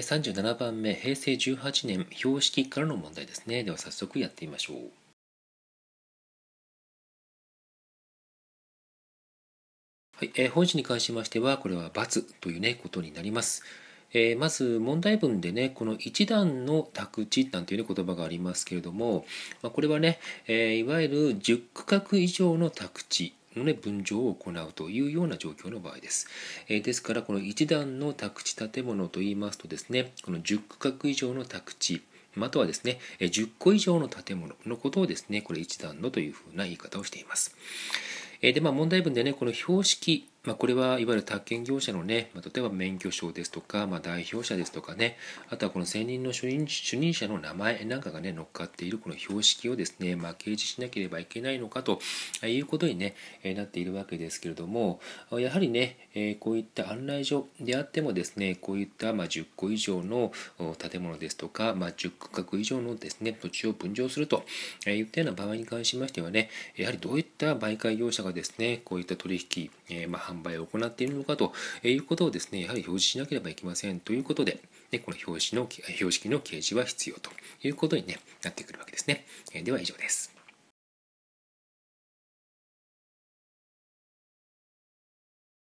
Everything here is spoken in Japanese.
37番目平成18年標識からの問題ですねでは早速やってみましょうはい、え本紙に関しましてはこれは×というねことになります、えー、まず問題文でねこの一段の宅地なんていう、ね、言葉がありますけれども、まあ、これはね、えー、いわゆる10区画以上の宅地の、ね、分譲を行うというような状況の場合です。えー、ですからこの1段の宅地建物といいますとですねこの10区画以上の宅地またはですね10個以上の建物のことをですねこれ1段のというふうな言い方をしています。でまあ、問題文でねこの標識まあ、これはいわゆる宅建業者のね、まあ、例えば免許証ですとか、まあ、代表者ですとかね、あとはこの専任の主任主任者の名前なんかがね、乗っかっているこの標識をですね、ま掲示しなければいけないのかということに、ね、なっているわけですけれども、やはりね、こういった案内所であってもですね、こういったま10個以上の建物ですとか、ま10区画以上のですね、土地を分譲するといったような場合に関しましてはね、やはりどういった媒介業者がですね、こういった取引、まあ販売を行っているのかということをですねやはり表示しなければいけませんということででこの表示の標識の掲示は必要ということに、ね、なってくるわけですね。では以上です。